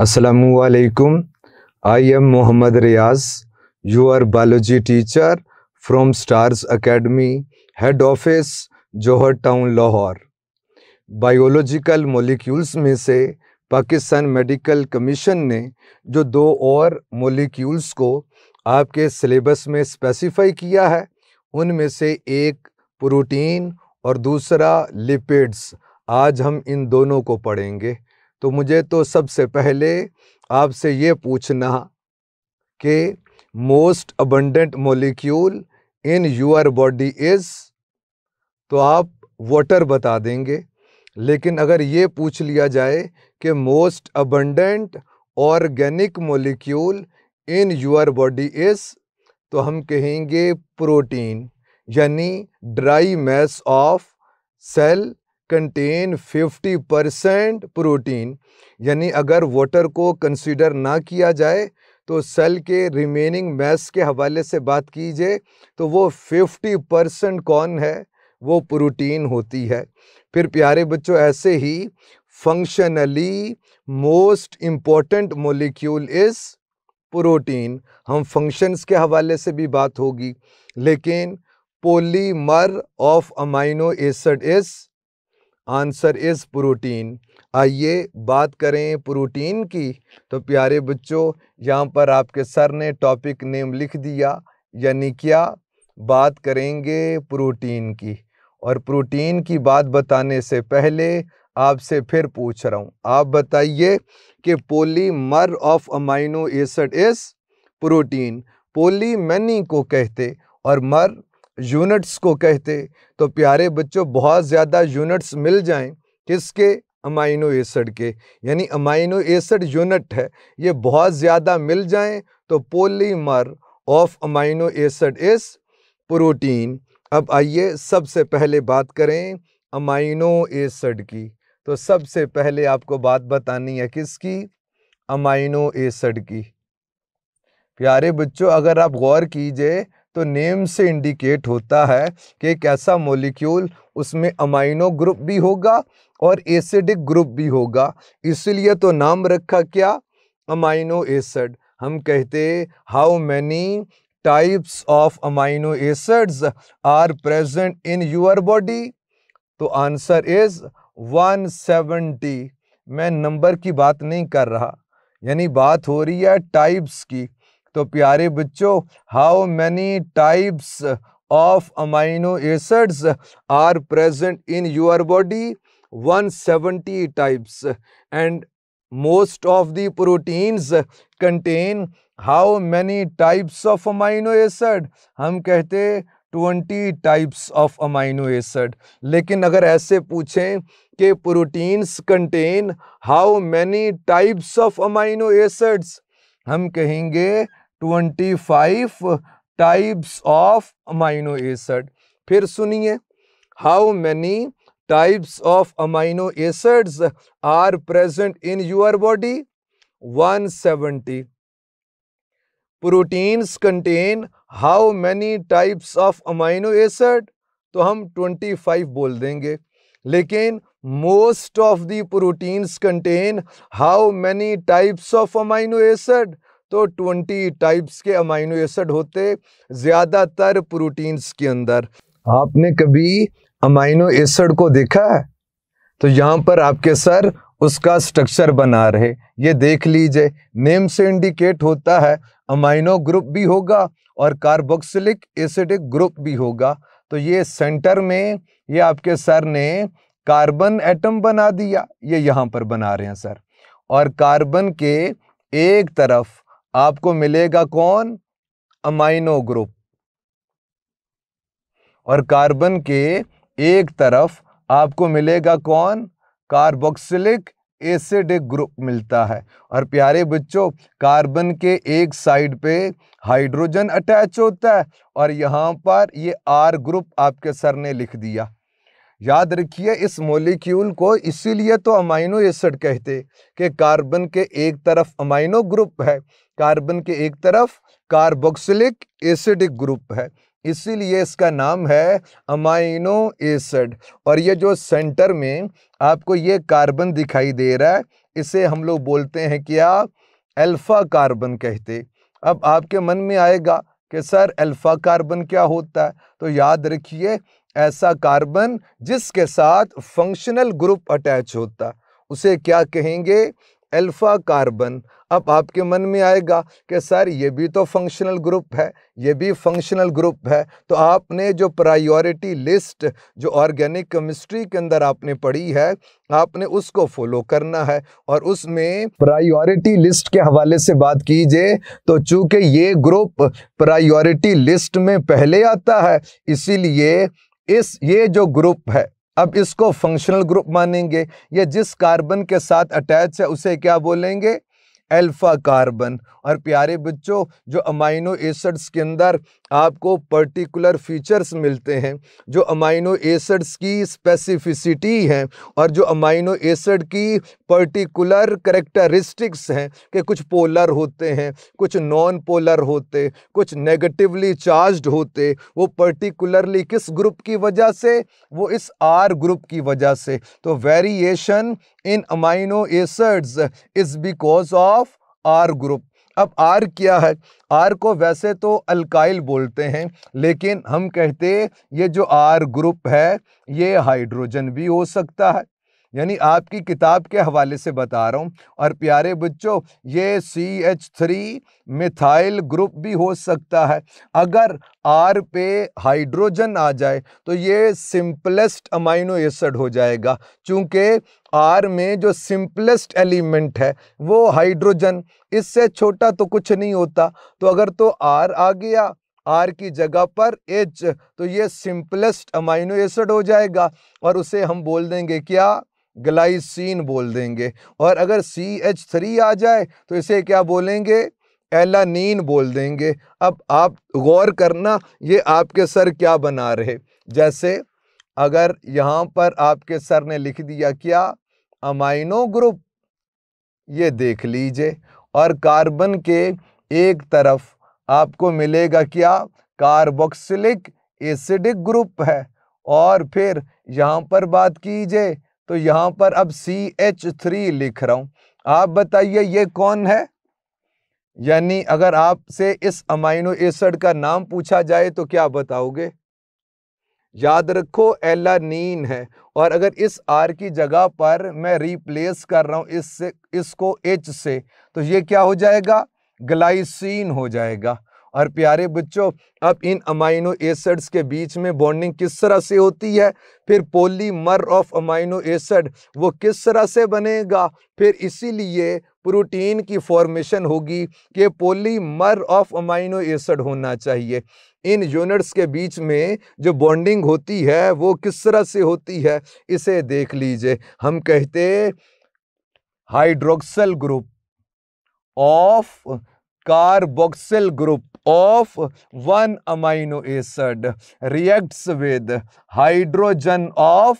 Assalamualaikum. I am Muhammad Riaz, your biology teacher from Stars Academy, head office, Johor Town, Lahore. Biological molecules में से Pakistan medical commission ने जो दो और molecules को आपके सिलेबस में स्पेसिफाई किया है उनमें से एक प्रोटीन और दूसरा लिपिड्स आज हम इन दोनों को पढ़ेंगे तो मुझे तो सबसे पहले आपसे ये पूछना कि most abundant molecule in your body is तो आप वाटर बता देंगे लेकिन अगर ये पूछ लिया जाए कि most abundant organic molecule in your body is तो हम कहेंगे प्रोटीन यानी dry mass of cell contain 50 percent protein यानी अगर वोटर को कंसीडर ना किया जाए तो सेल के रिमेनिंग मैस के हवाले से बात कीजिए तो वो 50 परसेंट कौन है वो प्रोटीन होती है फिर प्यारे बच्चों ऐसे ही functionally most important molecule is protein हम फंक्शंस के हवाले से भी बात होगी लेकिन polymer of amino acid is answer is protein आइए बात करें प्रोटीन की तो प्यारे बच्चों यहाँ पर आपके सर ने टॉपिक नेम लिख दिया यानी क्या बात करेंगे प्रोटीन की और प्रोटीन की बात बताने से पहले आपसे फिर पूछ रहा हूँ आप बताइए कि polymer of amino acid is protein poly many को कहते और मर यूनिट्स को कहते तो प्यारे बच्चों बहुत ज़्यादा यूनिट्स मिल जाएं किसके अमाइनो एसिड के यानी अमाइनो एसिड यूनिट है ये बहुत ज़्यादा मिल जाएं तो polymer of amino acid is protein अब आइए सबसे पहले बात करें अमाइनो एसिड की तो सबसे पहले आपको बात बतानी है किसकी अमाइनो एसिड की प्यारे बच्चों अगर आप गौर कीजिए तो नेम से इंडिकेट होता है कि एक ऐसा मोलिक्यूल उसमें अमाइनो ग्रुप भी होगा और एसिडिक ग्रुप भी होगा इसलिए तो नाम रखा क्या अमाइनो एसिड हम कहते how many types of amino acids are present in your body तो आंसर इज 170 मैं नंबर की बात नहीं कर रहा यानी बात हो रही है टाइप्स की तो प्यारे बच्चों how many types of amino acids are present in your body one seventy types and most of the proteins contain how many types of amino acid हम कहते twenty types of amino acid लेकिन अगर ऐसे पूछें कि proteins contain how many types of amino acids हम कहेंगे twenty five types of amino acid फिर सुनिए how many types of amino acids are present in your body 170 proteins contain how many types of amino acid तो हम 25 बोल देंगे लेकिन most of the proteins contain how many types of amino acid तो 20 types के amino acid होते ज़्यादातर proteins के अंदर आपने कभी अमाइनो एसिड को देखा है तो यहाँ पर आपके सर उसका स्ट्रक्चर बना रहे ये देख लीजिए नेम से इंडिकेट होता है अमाइनो ग्रुप भी होगा और कार्बोक्सिलिक एसिडिक ग्रुप भी होगा तो ये सेंटर में ये आपके सर ने कार्बन एटम बना दिया ये यहाँ पर बना रहे हैं सर और कार्बन के एक तरफ आपको मिलेगा कौन अमाइनो ग्रुप और कार्बन के एक तरफ आपको मिलेगा कौन कार्बोक्सिलिक एसिड ग्रुप मिलता है और प्यारे बच्चों कार्बन के एक साइड पे हाइड्रोजन अटैच होता है और यहाँ पर ये आर ग्रुप आपके सर ने लिख दिया याद रखिए इस मॉलिक्यूल को इसीलिए तो अमाइनो एसिड कहते कि कार्बन के एक तरफ अमाइनो ग्रुप है कार्बन के एक तरफ कार्बोक्सिलिक एसिडिक ग्रुप है इसीलिए इसका नाम है अमाइनो एसिड और ये जो सेंटर में आपको ये कार्बन दिखाई दे रहा है इसे हम लोग बोलते हैं क्या अल्फ़ा कार्बन कहते अब आपके मन में आएगा कि सर अल्फ़ा कार्बन क्या होता है तो याद रखिए ऐसा कार्बन जिसके साथ फंक्शनल ग्रुप अटैच होता उसे क्या कहेंगे अल्फ़ा कार्बन अब आपके मन में आएगा कि सर ये भी तो फंक्शनल ग्रुप है ये भी फंक्शनल ग्रुप है तो आपने जो प्रायोरिटी लिस्ट जो ऑर्गेनिक केमिस्ट्री के अंदर आपने पढ़ी है आपने उसको फॉलो करना है और उसमें प्रायोरिटी लिस्ट के हवाले से बात कीजिए तो चूंकि ये ग्रुप प्रायोरिटी लिस्ट में पहले आता है इसीलिए इस ये जो ग्रुप है अब इसको फंक्शनल ग्रुप मानेंगे या जिस कार्बन के साथ अटैच है उसे क्या बोलेंगे अल्फ़ा कार्बन और प्यारे बच्चों जो अमाइनो एसड्स के अंदर आपको पर्टिकुलर फीचर्स मिलते हैं जो अमाइनो एसड्स की स्पेसिफिसिटी हैं और जो अमाइनो एसड की पर्टिकुलर करेक्टरिस्टिक्स हैं कि कुछ पोलर होते हैं कुछ नॉन पोलर होते कुछ नेगेटिवली चार्ज होते वो पर्टिकुलरली किस ग्रुप की वजह से वो इस आर ग्रुप की वजह से तो variation in amino acids is because of R group अब आर क्या है आर को वैसे तो अल्काइल बोलते हैं लेकिन हम कहते ये जो आर ग्रुप है ये हाइड्रोजन भी हो सकता है यानी आपकी किताब के हवाले से बता रहा हूँ और प्यारे बच्चों ये C H three methyl group भी हो सकता है अगर आर पे हाइड्रोजन आ जाए तो ये सिंपलेस्ट अमाइनो एसिड हो जाएगा चूँकि आर में जो सिंपलेस्ट एलिमेंट है वो हाइड्रोजन इससे छोटा तो कुछ नहीं होता तो अगर तो आर आ गया आर की जगह पर एच तो ये सिंपलेस्ट अमाइनो एसिड हो जाएगा और उसे हम बोल देंगे क्या ग्लाइसिन बोल देंगे और अगर सी एच थ्री आ जाए तो इसे क्या बोलेंगे एलानीन बोल देंगे अब आप गौर करना ये आपके सर क्या बना रहे जैसे अगर यहाँ पर आपके सर ने लिख दिया क्या अमाइनो ग्रुप ये देख लीजिए और कार्बन के एक तरफ आपको मिलेगा क्या कार्बोक्सिलिक एसिडिक ग्रुप है और फिर यहाँ पर बात कीजिए तो यहाँ पर अब सी एच थ्री लिख रहा हूँ आप बताइए ये कौन है यानी अगर आपसे इस अमाइनो एसिड का नाम पूछा जाए तो क्या बताओगे याद रखो एलानीन है और अगर इस आर की जगह पर मैं रिप्लेस कर रहा हूँ इससे इसको एच से तो ये क्या हो जाएगा ग्लाइसिन हो जाएगा और प्यारे बच्चों अब इन अमाइनो एसिड्स के बीच में बॉन्डिंग किस तरह से होती है फिर मर ऑफ अमाइनो एसिड वो किस तरह से बनेगा फिर इसीलिए प्रोटीन की फॉर्मेशन होगी कि मर ऑफ अमाइनो एसिड होना चाहिए इन यूनिट्स के बीच में जो बॉन्डिंग होती है वो किस तरह से होती है इसे देख लीजिए हम कहते hydroxyl group of carboxyl group of one amino acid reacts with hydrogen of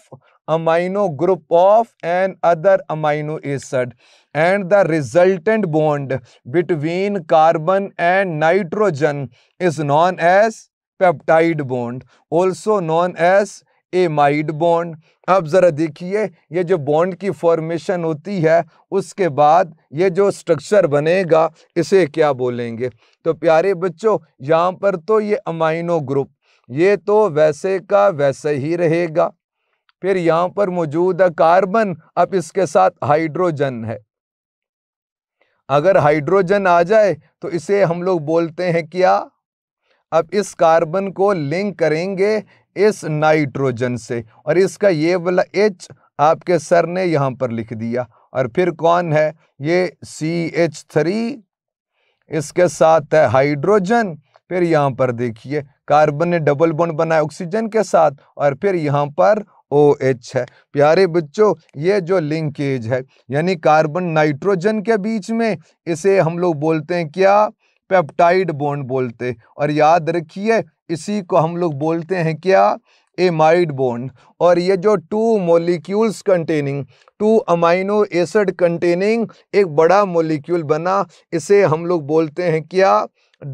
amino group of an other amino acid and the resultant bond between carbon and nitrogen is known as peptide bond also known as amide bond अब ज़रा देखिए ये जो bond की formation होती है उसके बाद ये जो स्ट्रक्चर बनेगा इसे क्या बोलेंगे तो प्यारे बच्चों यहाँ पर तो ये अमाइनो ग्रुप ये तो वैसे का वैसे ही रहेगा फिर यहाँ पर मौजूद है कार्बन अब इसके साथ हाइड्रोजन है अगर हाइड्रोजन आ जाए तो इसे हम लोग बोलते हैं क्या अब इस कार्बन को लिंक करेंगे इस नाइट्रोजन से और इसका ये वाला एच आपके सर ने यहाँ पर लिख दिया और फिर कौन है ये सी एच थ्री इसके साथ है हाइड्रोजन फिर यहाँ पर देखिए कार्बन ने डबल बॉन्ड बनाया ऑक्सीजन के साथ और फिर यहाँ पर ओ एच है प्यारे बच्चों ये जो लिंकेज है यानी कार्बन नाइट्रोजन के बीच में इसे हम लोग बोलते हैं क्या पेप्टाइड बॉन्ड बोलते और याद रखिए इसी को हम लोग बोलते हैं क्या एमाइड बॉन्ड और ये जो two molecules containing two amino acid containing एक बड़ा मॉलिक्यूल बना इसे हम लोग बोलते हैं क्या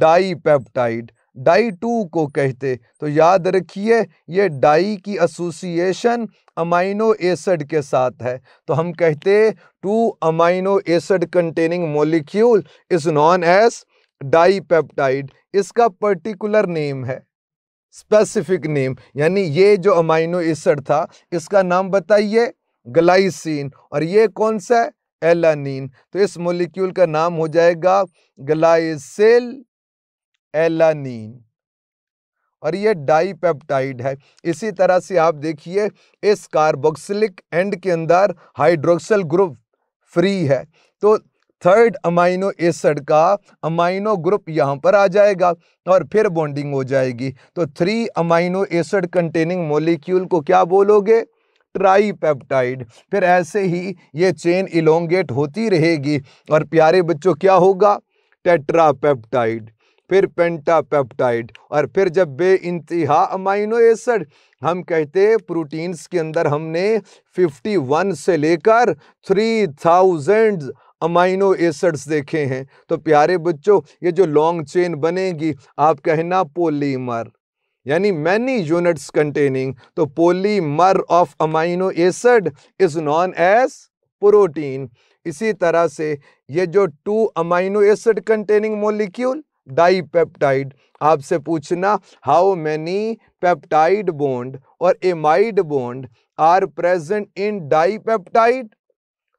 डाई पेप्टाइड डाई टू को कहते तो याद रखिए ये डाई की एसोसिएशन अमाइनो एसिड के साथ है तो हम कहते two amino acid containing molecule is known as dipeptide इसका पर्टिकुलर नेम है स्पेसिफिक नेम यानी ये जो अमाइनो एसिड था इसका नाम बताइए ग्लाइसिन और ये कौन सा है एलानीन तो इस मोलिक्यूल का नाम हो जाएगा ग्लाइसिल एलानीन और ये डाईपेप्टाइड है इसी तरह से आप देखिए इस कार्बोक्सिलिक एंड के अंदर हाइड्रोक्सल ग्रुप फ्री है तो थर्ड अमाइनो एसड का अमाइनो ग्रुप यहाँ पर आ जाएगा और फिर बॉन्डिंग हो जाएगी तो three amino acid containing molecule को क्या बोलोगे ट्राईपेप्टाइड फिर ऐसे ही ये चेन इलोंगेट होती रहेगी और प्यारे बच्चों क्या होगा टेट्रापेप्टाइड फिर पेंटापेप्टाइड और फिर जब बे इंतहा अमाइनो एसिड हम कहते प्रोटीन्स के अंदर हमने 51 से लेकर 3000 अमाइनो एसड्स देखे हैं तो प्यारे बच्चों ये जो लॉन्ग चेन बनेगी आप कहना पोलीमर यानी मैनी यूनिट्स कंटेनिंग तो polymer of amino acid is known as protein इसी तरह से ये जो two amino acid containing molecule dipeptide आपसे पूछना हाउ मैनी पेप्टाइड बोंड और amide bond are present in dipeptide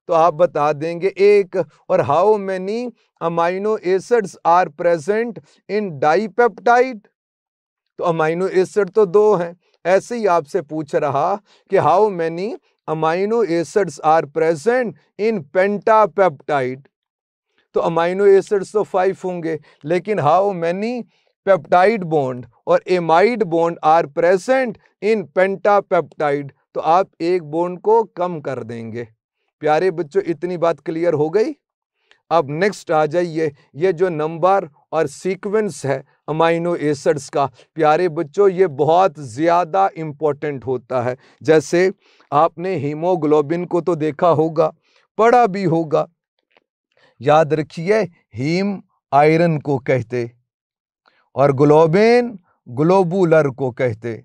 तो आप बता देंगे एक और how many amino acids are present in dipeptide तो अमाइनो एसिड तो दो हैं ऐसे ही आपसे पूछ रहा कि how many amino acids are present in pentapeptide तो अमाइनो एसिड्स तो फाइव होंगे लेकिन हाउ मैनी पेप्टाइड बॉन्ड और amide bond are present in pentapeptide तो आप एक बॉन्ड को कम कर देंगे प्यारे बच्चों इतनी बात क्लियर हो गई अब नेक्स्ट आ जाइए ये जो नंबर और सीक्वेंस है अमाइनो एसड्स का प्यारे बच्चों ये बहुत ज़्यादा इम्पोर्टेंट होता है जैसे आपने हीमोग्लोबिन को तो देखा होगा पढ़ा भी होगा याद रखिए हीम आयरन को कहते और ग्लोबिन ग्लोबुलर को कहते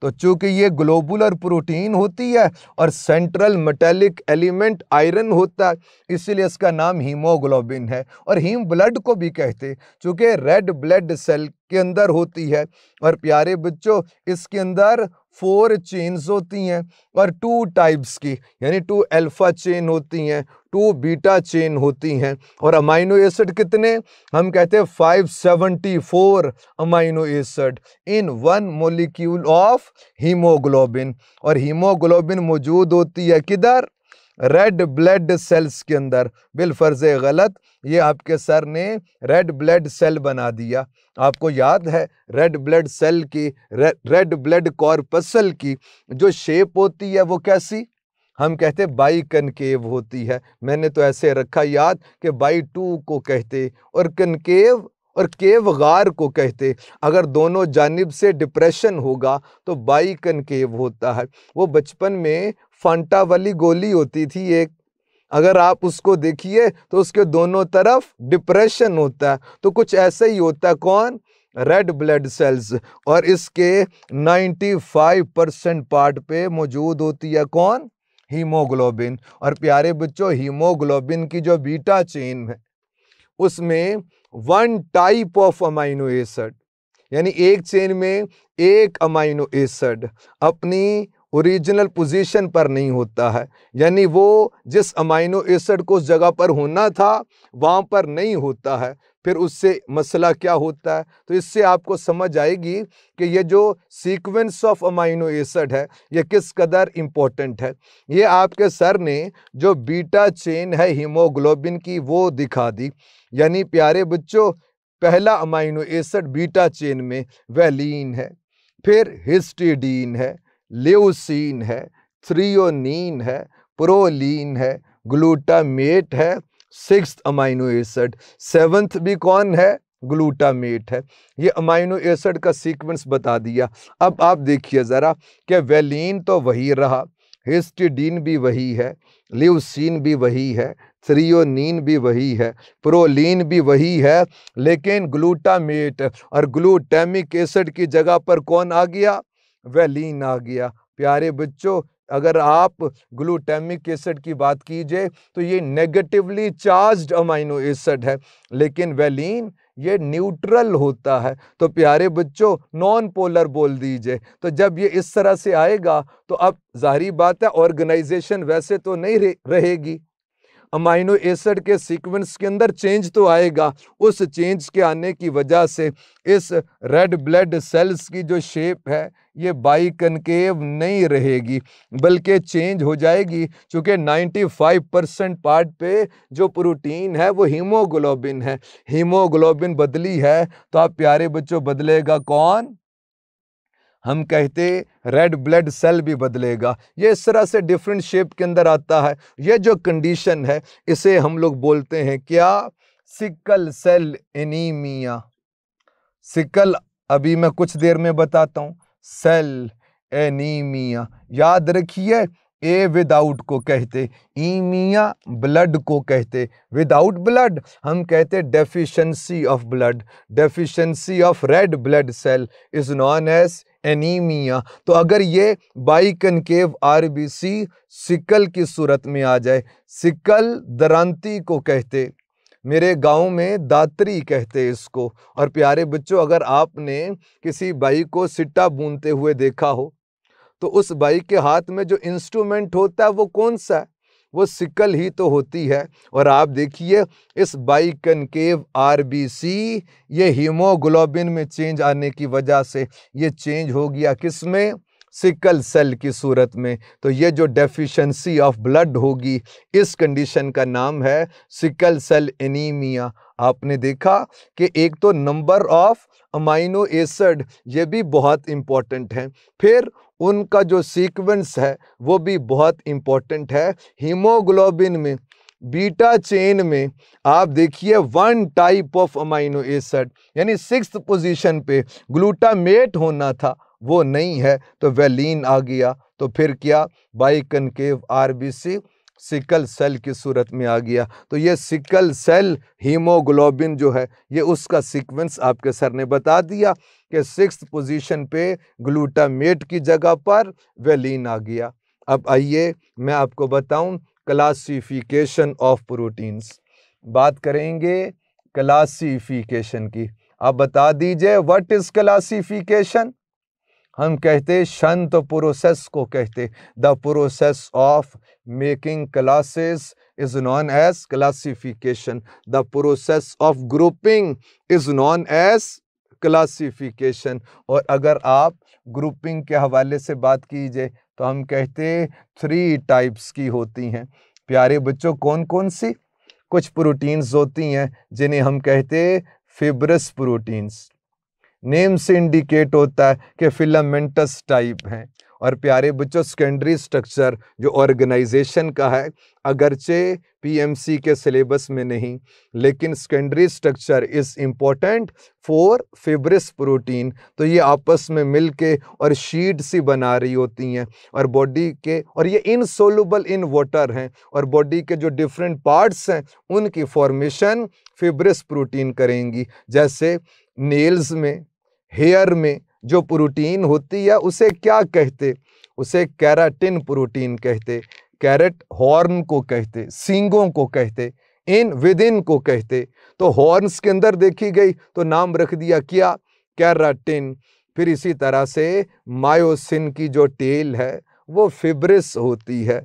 तो चूंकि ये ग्लोबुलर प्रोटीन होती है और सेंट्रल मेटेलिक एलिमेंट आयरन होता है इसीलिए इसका नाम हीमोग्लोबिन है और हीम ब्लड को भी कहते चूंकि चूँकि रेड ब्लड सेल के अंदर होती है और प्यारे बच्चों इसके अंदर फोर चेन्स होती हैं और टू टाइप्स की यानी टू अल्फ़ा चेन होती हैं टू बीटा चेन होती हैं और अमाइनो एसिड कितने हम कहते हैं five seventy four amino acid in one molecule of hemoglobin और हीमोग्लोबिन मौजूद होती है किधर रेड ब्लड सेल्स के अंदर बिलफर्ज गलत ये आपके सर ने रेड ब्लड सेल बना दिया आपको याद है रेड ब्लड सेल की रे, रेड ब्लड कॉर्पसल की जो शेप होती है वो कैसी हम कहते बाई कनकेव होती है मैंने तो ऐसे रखा याद कि बाई टू को कहते और कनकेव और केव गार को कहते अगर दोनों जानब से डिप्रेशन होगा तो बाई कनकेव होता है वो बचपन में फांटा वाली गोली होती थी एक अगर आप उसको देखिए तो उसके दोनों तरफ डिप्रेशन होता है तो कुछ ऐसे ही होता है कौन रेड ब्लड सेल्स और इसके 95 परसेंट पार्ट पे मौजूद होती है कौन हीमोग्लोबिन और प्यारे बच्चों हीमोग्लोबिन की जो बीटा चेन है उसमें one type of amino acid यानी एक चेन में एक अमाइनो एसड अपनी ओरिजिनल पोजीशन पर नहीं होता है यानी वो जिस अमाइनो एसिड को उस जगह पर होना था वहाँ पर नहीं होता है फिर उससे मसला क्या होता है तो इससे आपको समझ आएगी कि ये जो सीक्वेंस ऑफ अमाइनो एसिड है ये किस कदर इम्पॉर्टेंट है ये आपके सर ने जो बीटा चेन है हीमोग्लोबिन की वो दिखा दी यानी प्यारे बच्चों पहला अमाइनो एसिड बीटा चेन में वेलिन है फिर हिस्टिडीन है ल्यूसीन है थ्रियोनिन है प्रोलीन है ग्लूटामेट है सिक्स अमाइनो एसिड सेवंथ भी कौन है ग्लूटामेट है ये अमाइनो एसिड का सीक्वेंस बता दिया अब आप देखिए ज़रा कि वेलिन तो वही रहा हिस्टिडीन भी वही है ल्यूसीन भी वही है थ्रियोनिन भी वही है प्रोलीन भी वही है लेकिन ग्लूटामेट और ग्लूटेमिक एसिड की जगह पर कौन आ गया वह लीन आ गया प्यारे बच्चों अगर आप ग्लूटेमिक एसिड की बात कीजिए तो ये नेगेटिवली चार्ज्ड अमाइनो एसिड है लेकिन वेलिन ये न्यूट्रल होता है तो प्यारे बच्चों नॉन पोलर बोल दीजिए तो जब ये इस तरह से आएगा तो अब जाहरी बात है ऑर्गेनाइजेशन वैसे तो नहीं रहेगी अमाइनो एसिड के सीक्वेंस के अंदर चेंज तो आएगा उस चेंज के आने की वजह से इस रेड ब्लड सेल्स की जो शेप है ये बाई कनकेव नहीं रहेगी बल्कि चेंज हो जाएगी क्योंकि 95 परसेंट पार्ट पे जो प्रोटीन है वो हीमोग्लोबिन है हीमोग्लोबिन बदली है तो आप प्यारे बच्चों बदलेगा कौन हम कहते रेड ब्लड सेल भी बदलेगा ये इस तरह से डिफरेंट शेप के अंदर आता है ये जो कंडीशन है इसे हम लोग बोलते हैं क्या सिकल सेल एनीमिया सिकल अभी मैं कुछ देर में बताता हूँ सेल एनीमिया याद रखिए ए विदाउट को कहते ईमिया ब्लड को कहते विदाउट ब्लड हम कहते deficiency of blood deficiency of red blood cell is known as anaemia तो अगर ये बाई कनकेव आर सिकल की सूरत में आ जाए सिकल दरांती को कहते मेरे गांव में दात्री कहते इसको और प्यारे बच्चों अगर आपने किसी बाई को सिट्टा बूनते हुए देखा हो तो उस भाई के हाथ में जो इंस्ट्रूमेंट होता है वो कौन सा है वो सिकल ही तो होती है और आप देखिए इस बाई कनकेव सी ये हीमोग्लोबिन में चेंज आने की वजह से ये चेंज हो गया किस में सिकल सेल की सूरत में तो ये जो डेफिशिएंसी ऑफ ब्लड होगी इस कंडीशन का नाम है सिकल सेल एनीमिया आपने देखा कि एक तो नंबर ऑफ अमाइनो एसिड ये भी बहुत इम्पॉर्टेंट हैं फिर उनका जो सीक्वेंस है वो भी बहुत इम्पॉर्टेंट है हीमोग्लोबिन में बीटा चेन में आप देखिए one type of amino acid यानी सिक्स पोजीशन पे ग्लूटामेट होना था वो नहीं है तो लीन आ गया तो फिर क्या बाई कनकेव सी सिकल सेल की सूरत में आ गया तो ये सिकल सेल हीमोग्लोबिन जो है ये उसका सीक्वेंस आपके सर ने बता दिया कि सिक्स पोजीशन पे ग्लूटामेट की जगह पर वेलिन आ गया अब आइए मैं आपको बताऊं क्लासिफिकेशन ऑफ प्रोटीन्स बात करेंगे क्लासिफिकेशन की आप बता दीजिए व्हाट इज़ क्लासिफिकेशन हम कहते शंत प्रोसेस को कहते the process of making classes is known as classification the process of grouping is known as classification और अगर आप ग्रुपिंग के हवाले से बात कीजिए तो हम कहते थ्री टाइप्स की होती हैं प्यारे बच्चों कौन कौन सी कुछ प्रोटीन्स होती हैं जिन्हें हम कहते फिब्रस प्रोटीन्स नेम से इंडिकेट होता है कि फिलामेंटस टाइप हैं और प्यारे बच्चों सेकेंडरी स्ट्रक्चर जो ऑर्गेनाइजेशन का है अगरचे पीएमसी के सिलेबस में नहीं लेकिन secondary structure is important for fibrous protein तो ये आपस में मिल के और शीट सी बना रही होती हैं और बॉडी के और ये सोलबल इन वाटर हैं और बॉडी के जो डिफरेंट पार्ट्स हैं उनकी फॉर्मेशन फेबरिस प्रोटीन करेंगी जैसे नेल्स में हेयर में जो प्रोटीन होती है उसे क्या कहते उसे कैराटिन प्रोटीन कहते कैरेट हॉर्न को कहते सींगों को कहते इन विद इन को कहते तो हॉर्न्स के अंदर देखी गई तो नाम रख दिया क्या कैराटिन फिर इसी तरह से मायोसिन की जो टेल है वो फिब्रिस होती है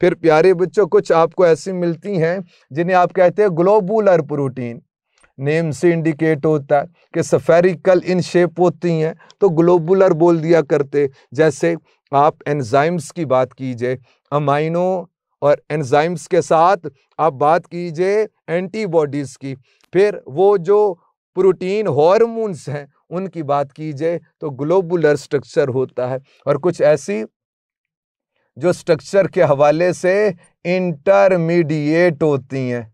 फिर प्यारे बच्चों कुछ आपको ऐसी मिलती हैं जिन्हें आप कहते हैं ग्लोबुलर प्रोटीन नेम से इंडिकेट होता है कि सफेरिकल इन शेप होती हैं तो ग्लोबुलर बोल दिया करते जैसे आप एनजाइम्स की बात कीजिए अमाइनो और एनजाइम्स के साथ आप बात कीजिए एंटीबॉडीज़ की फिर वो जो प्रोटीन हॉर्मोन्स हैं उनकी बात कीजिए तो ग्लोबुलर स्ट्रक्चर होता है और कुछ ऐसी जो स्ट्रक्चर के हवाले से इंटरमीडिएट होती हैं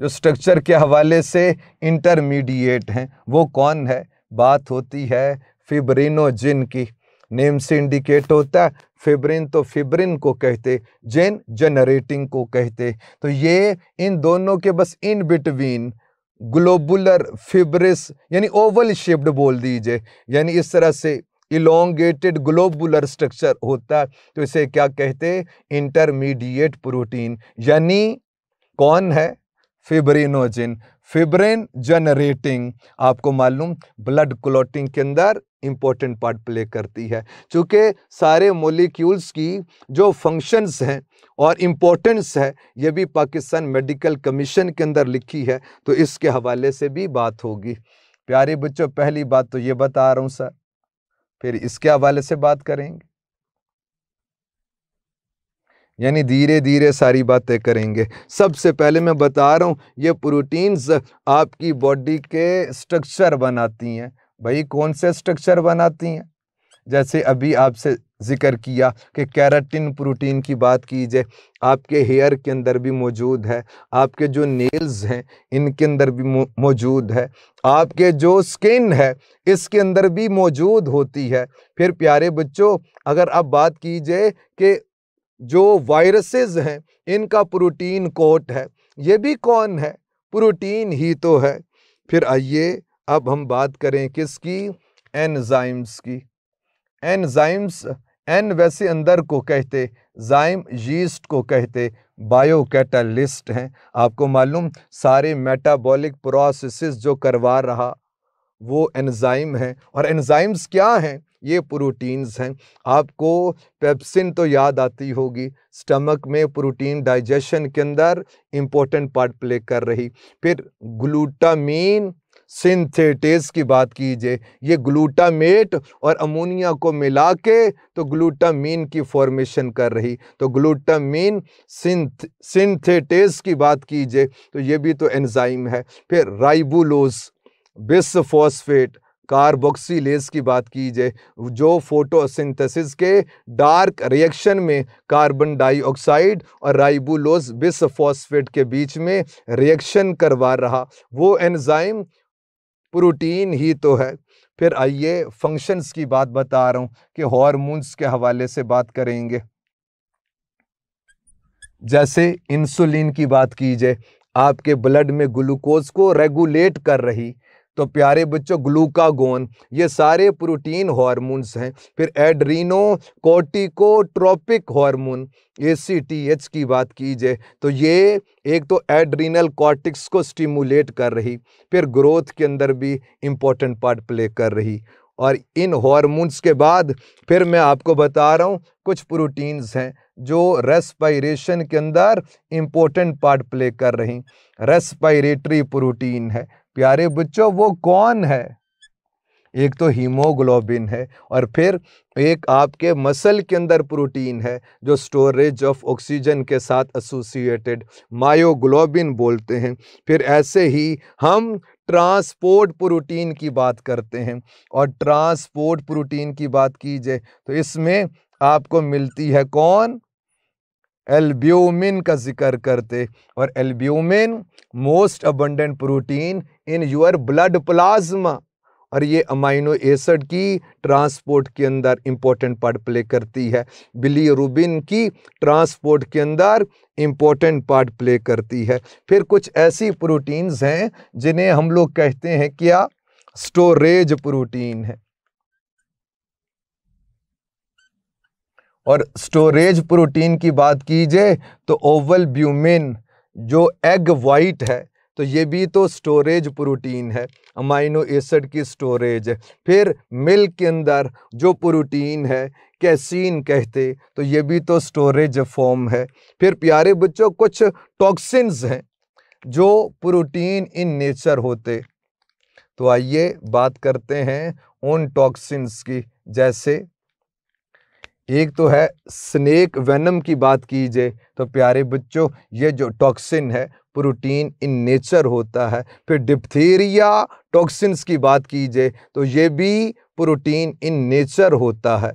जो स्ट्रक्चर के हवाले से इंटरमीडिएट हैं वो कौन है बात होती है फिब्रिनोजिन की नेम से इंडिकेट होता है फिब्रिन तो फिब्रिन को कहते जेन जनरेटिंग को कहते तो ये इन दोनों के बस इन बिटवीन ग्लोबुलर फिब्रिस यानी ओवल शेप्ड बोल दीजिए यानी इस तरह से इलोंगेटेड ग्लोबुलर स्ट्रक्चर होता है तो इसे क्या कहते इंटरमीडिएट प्रोटीन यानी कौन है फेब्रेनोजिन फेब्रेन जनरेटिंग आपको मालूम ब्लड क्लोटिंग के अंदर इम्पोर्टेंट पार्ट प्ले करती है चूँकि सारे मोलिक्यूल्स की जो फंक्शंस हैं और इम्पोर्टेंस है ये भी पाकिस्तान मेडिकल कमीशन के अंदर लिखी है तो इसके हवाले से भी बात होगी प्यारे बच्चों पहली बात तो ये बता रहा हूँ सर फिर इसके हवाले से बात करेंगे यानी धीरे धीरे सारी बातें करेंगे सबसे पहले मैं बता रहा हूँ ये प्रोटीन्स आपकी बॉडी के स्ट्रक्चर बनाती हैं भाई कौन से स्ट्रक्चर बनाती हैं जैसे अभी आपसे जिक्र किया कि कैराटिन प्रोटीन की बात की जाए आपके हेयर के अंदर भी मौजूद है आपके जो नेल्स हैं इनके अंदर भी मौजूद है आपके जो स्किन है इसके अंदर भी मौजूद होती है फिर प्यारे बच्चों अगर आप बात कीजिए कि जो वायरसेस हैं इनका प्रोटीन कोट है ये भी कौन है प्रोटीन ही तो है फिर आइए अब हम बात करें किसकी एनजाइम्स की एनजाइम्स एन वैसे अंदर को कहते जाइम यीस्ट को कहते बायो कैटालिस्ट हैं आपको मालूम सारे मेटाबॉलिक प्रोसेसेस जो करवा रहा वो एनजाइम है और एनजाइम्स क्या हैं ये प्रोटीन्स हैं आपको पेप्सिन तो याद आती होगी स्टमक में प्रोटीन डाइजेशन के अंदर इम्पोर्टेंट पार्ट प्ले कर रही फिर ग्लूटामीन सिंथेटेज की बात कीजिए ये ग्लूटामेट और अमोनिया को मिला के तो ग्लूटामीन की फॉर्मेशन कर रही तो ग्लूटामीन सिंथ सिंथेटेज की बात कीजिए तो ये भी तो एंजाइम है फिर राइबुलोज बिस्फॉस्फेट कार्बोक्सीलेज की बात की जाए जो फोटोसिंथेसिस के डार्क रिएक्शन में कार्बन डाइऑक्साइड और राइबुलोज बिसफॉस्फेट के बीच में रिएक्शन करवा रहा वो एंजाइम प्रोटीन ही तो है फिर आइए फंक्शंस की बात बता रहा हूँ कि हॉर्मोन्स के हवाले से बात करेंगे जैसे इंसुलिन की बात की जाए आपके ब्लड में ग्लूकोज को रेगुलेट कर रही तो प्यारे बच्चों ग्लूकागोन ये सारे प्रोटीन हॉर्मोन्स हैं फिर adrenocorticotropic hormone A C T H की बात की जाए तो ये एक तो एड्रीनल कॉर्टिक्स को स्टिमुलेट कर रही फिर ग्रोथ के अंदर भी इम्पोर्टेंट पार्ट प्ले कर रही और इन हॉर्मोन्स के बाद फिर मैं आपको बता रहा हूँ कुछ प्रोटीन्स हैं जो रेस्पायरेशन के अंदर इम्पोर्टेंट पार्ट प्ले कर रही रेस्पायरेटरी प्रोटीन है प्यारे बच्चों वो कौन है एक तो हीमोग्लोबिन है और फिर एक आपके मसल के अंदर प्रोटीन है जो स्टोरेज ऑफ ऑक्सीजन के साथ एसोसिएटेड मायोग्लोबिन बोलते हैं फिर ऐसे ही हम ट्रांसपोर्ट प्रोटीन की बात करते हैं और ट्रांसपोर्ट प्रोटीन की बात कीजिए तो इसमें आपको मिलती है कौन एल्ब्यूमिन का जिक्र करते और albumin most abundant protein in your blood plasma और ये अमाइनो एसिड की ट्रांसपोर्ट के अंदर इम्पोर्टेंट पार्ट प्ले करती है बिलीरुबिन की ट्रांसपोर्ट के अंदर इम्पोर्टेंट पार्ट प्ले करती है फिर कुछ ऐसी प्रोटीन्स हैं जिन्हें हम लोग कहते हैं क्या स्टोरेज प्रोटीन है और स्टोरेज प्रोटीन की बात कीजिए तो ओवल ब्यूमिन जो एग वाइट है तो ये भी तो स्टोरेज प्रोटीन है अमाइनो एसिड की स्टोरेज है फिर मिल्क के अंदर जो प्रोटीन है कैसीन कहते तो ये भी तो स्टोरेज फॉर्म है फिर प्यारे बच्चों कुछ टॉक्सिन्स हैं जो प्रोटीन इन नेचर होते तो आइए बात करते हैं उन टॉक्सिन्स की जैसे एक तो है स्नेक वेनम की बात कीजिए तो प्यारे बच्चों ये जो टॉक्सिन है प्रोटीन इन नेचर होता है फिर डिप्थीरिया टॉक्सिन्स की बात कीजिए तो ये भी प्रोटीन इन नेचर होता है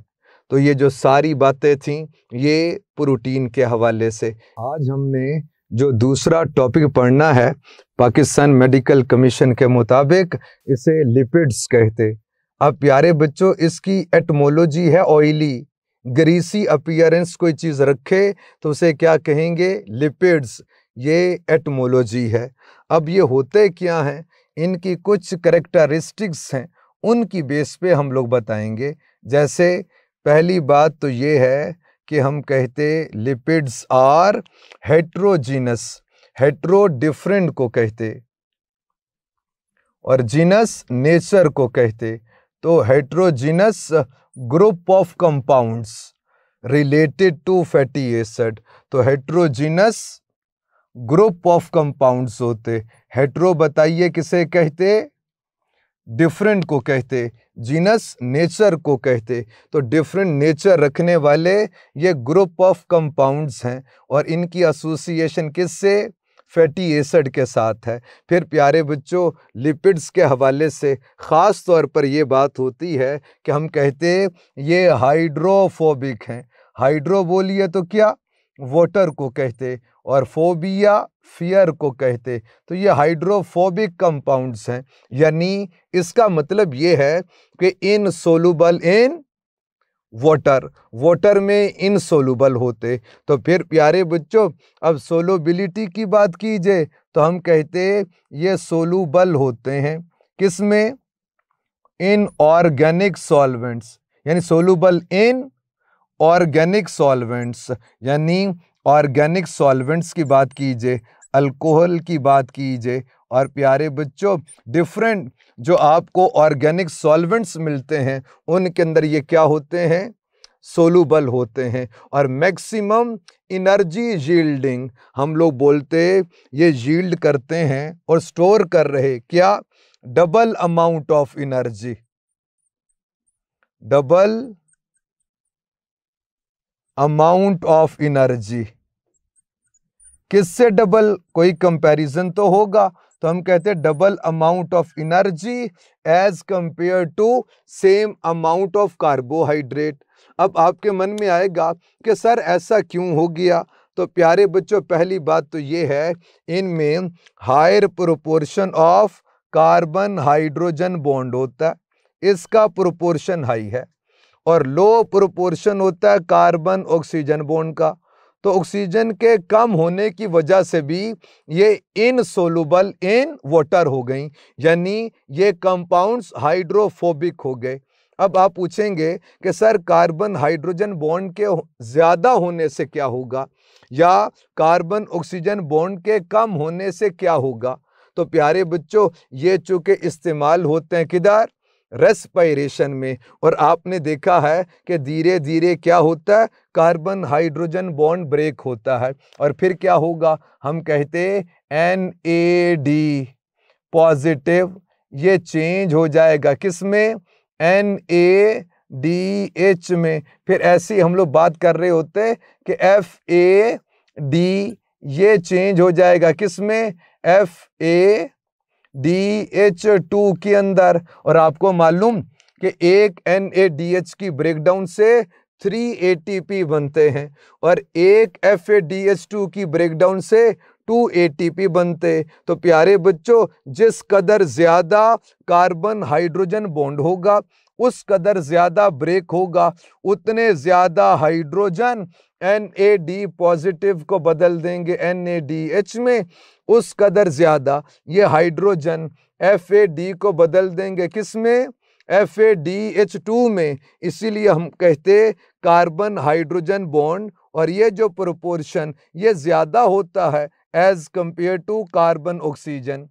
तो ये जो सारी बातें थी ये प्रोटीन के हवाले से आज हमने जो दूसरा टॉपिक पढ़ना है पाकिस्तान मेडिकल कमीशन के मुताबिक इसे लिपिड्स कहते अब प्यारे बच्चों इसकी एटमोलॉजी है ऑयली ग्रीसी अपियरेंस कोई चीज़ रखे तो उसे क्या कहेंगे लिपिड्स ये एटमोलॉजी है अब ये होते क्या हैं इनकी कुछ करेक्टरिस्टिक्स हैं उनकी बेस पे हम लोग बताएंगे जैसे पहली बात तो ये है कि हम कहते lipids are heterogeneous hetero different को कहते और जीनस नेचर को कहते तो heterogeneous group of compounds related to fatty acid तो हेट्रोजिनस ग्रुप ऑफ कंपाउंड्स होते हेट्रो बताइए किसे कहते डिफरेंट को कहते जीनस नेचर को कहते तो डिफरेंट नेचर रखने वाले ये ग्रुप ऑफ कंपाउंड्स हैं और इनकी एसोसिएशन किससे फैटी एसिड के साथ है फिर प्यारे बच्चों लिपिड्स के हवाले से ख़ास तौर पर ये बात होती है कि हम कहते हैं ये हाइड्रोफोबिक हैं हाइड्रो बोलिए तो क्या वाटर को कहते और फोबिया फियर को कहते तो ये हाइड्रोफोबिक कंपाउंड्स हैं यानी इसका मतलब ये है कि insoluble in water water में इनसोलूबल होते तो फिर प्यारे बच्चों अब सोलोबिलिटी की बात कीजिए तो हम कहते ये सोलूबल होते हैं किस में इन ऑर्गेनिक सॉल्वेंट्स यानी सोलूबल इन ऑर्गेनिक सॉल्वेंट्स यानी ऑर्गेनिक सॉल्वेंट्स की बात कीजिए अल्कोहल की बात कीजिए और प्यारे बच्चों डिफरेंट जो आपको ऑर्गेनिक सॉल्वेंट्स मिलते हैं उनके अंदर ये क्या होते हैं सोलूबल होते हैं और मैक्सिमम इनर्जी जील्डिंग हम लोग बोलते ये जील्ड करते हैं और स्टोर कर रहे क्या double amount of energy double amount of energy किससे डबल कोई कंपैरिजन तो होगा तो हम कहते हैं double amount of energy as compare to same amount of carbohydrate अब आपके मन में आएगा कि सर ऐसा क्यों हो गया तो प्यारे बच्चों पहली बात तो ये है इनमें higher proportion of carbon hydrogen bond होता है इसका प्रोपोर्शन हाई है और लो प्रोपोर्शन होता है कार्बन ऑक्सीजन बॉन्ड का तो ऑक्सीजन के कम होने की वजह से भी ये इन सोलूबल इन वाटर हो गई यानी ये कंपाउंड्स हाइड्रोफोबिक हो गए अब आप पूछेंगे कि सर कार्बन हाइड्रोजन बॉन्ड के ज़्यादा होने से क्या होगा या कार्बन ऑक्सीजन बॉन्ड के कम होने से क्या होगा तो प्यारे बच्चों ये चूँकि इस्तेमाल होते हैं किधर रेस्पायरेशन में और आपने देखा है कि धीरे धीरे क्या होता है कार्बन हाइड्रोजन बॉन्ड ब्रेक होता है और फिर क्या होगा हम कहते एन ए डी पॉजिटिव ये चेंज हो जाएगा किस में एन ए डी एच में फिर ऐसी हम लोग बात कर रहे होते कि एफ ए डी ये चेंज हो जाएगा किस में F A D H two के अंदर और आपको मालूम कि एक एन ए डी एच की ब्रेकडाउन से थ्री ए टी पी बनते हैं और एक F A D H two की ब्रेकडाउन से टू ए टी पी बनते तो प्यारे बच्चों जिस कदर ज़्यादा कार्बन हाइड्रोजन बॉन्ड होगा उस कदर ज़्यादा ब्रेक होगा उतने ज़्यादा hydrogen N A D positive को बदल देंगे एन ए डी एच में उस कदर ज़्यादा ये हाइड्रोजन एफ ए डी को बदल देंगे किस में F A D H two में इसीलिए हम कहते कार्बन हाइड्रोजन बॉन्ड और ये जो प्रोपोर्शन ये ज़्यादा होता है as compare to carbon oxygen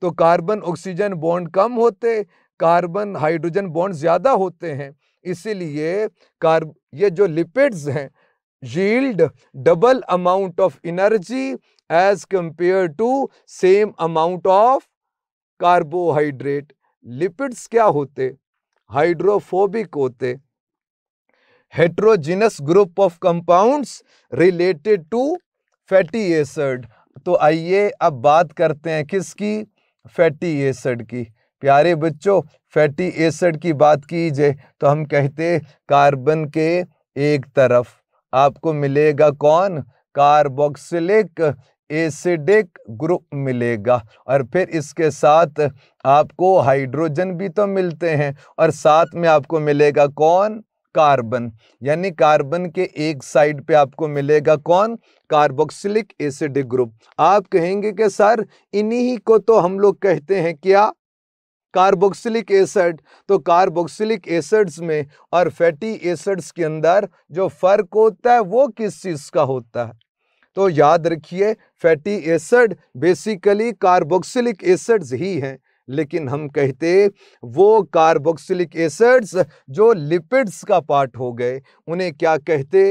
तो कार्बन ऑक्सीजन बॉन्ड कम होते कार्बन हाइड्रोजन बॉन्ड ज़्यादा होते हैं इसीलिए कार्ब ये जो लिपिड्स हैं yield double amount of energy as compare to same amount of carbohydrate lipids क्या होते हाइड्रोफोबिक होते heterogeneous group of compounds related to fatty acid तो आइए अब बात करते हैं किसकी फैटी एसिड की प्यारे बच्चों फैटी एसिड की बात की जाए तो हम कहते कार्बन के एक तरफ आपको मिलेगा कौन कार्बोक्सिलिक एसिडिक ग्रुप मिलेगा और फिर इसके साथ आपको हाइड्रोजन भी तो मिलते हैं और साथ में आपको मिलेगा कौन कार्बन यानी कार्बन के एक साइड पे आपको मिलेगा कौन कार्बोक्सिलिक एसिडिक ग्रुप आप कहेंगे कि सर इन्हीं को तो हम लोग कहते हैं क्या कार्बोक्सिलिक एसिड तो कार्बोक्सिलिक एसिड्स में और फैटी एसिड्स के अंदर जो फ़र्क होता है वो किस चीज़ का होता है तो याद रखिए fatty acid basically carboxylic acids ही हैं लेकिन हम कहते वो कार्बोक्सिलिक एसिड्स जो लिपिड्स का पार्ट हो गए उन्हें क्या कहते